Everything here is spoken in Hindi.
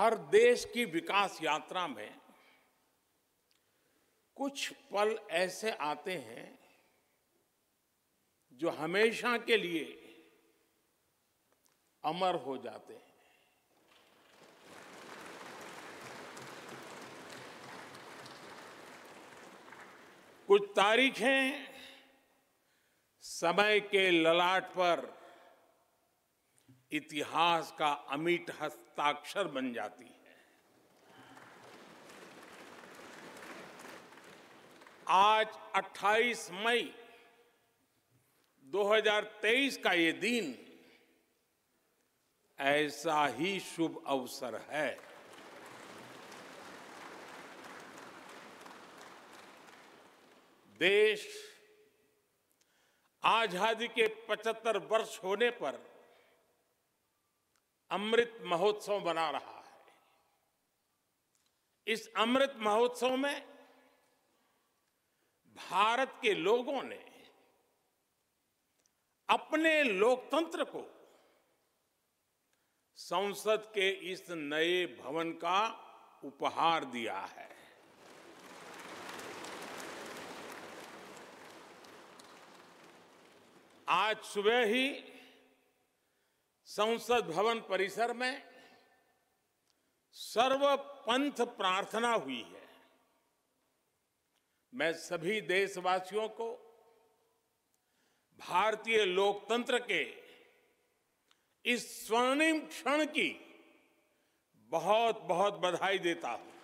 हर देश की विकास यात्रा में कुछ पल ऐसे आते हैं जो हमेशा के लिए अमर हो जाते हैं कुछ तारीखें समय के ललाट पर इतिहास का अमिट हस्ताक्षर बन जाती है आज 28 मई 2023 का ये दिन ऐसा ही शुभ अवसर है देश आजादी के 75 वर्ष होने पर अमृत महोत्सव बना रहा है इस अमृत महोत्सव में भारत के लोगों ने अपने लोकतंत्र को संसद के इस नए भवन का उपहार दिया है आज सुबह ही संसद भवन परिसर में सर्वपंथ प्रार्थना हुई है मैं सभी देशवासियों को भारतीय लोकतंत्र के इस स्वर्णिम क्षण की बहुत बहुत बधाई देता हूं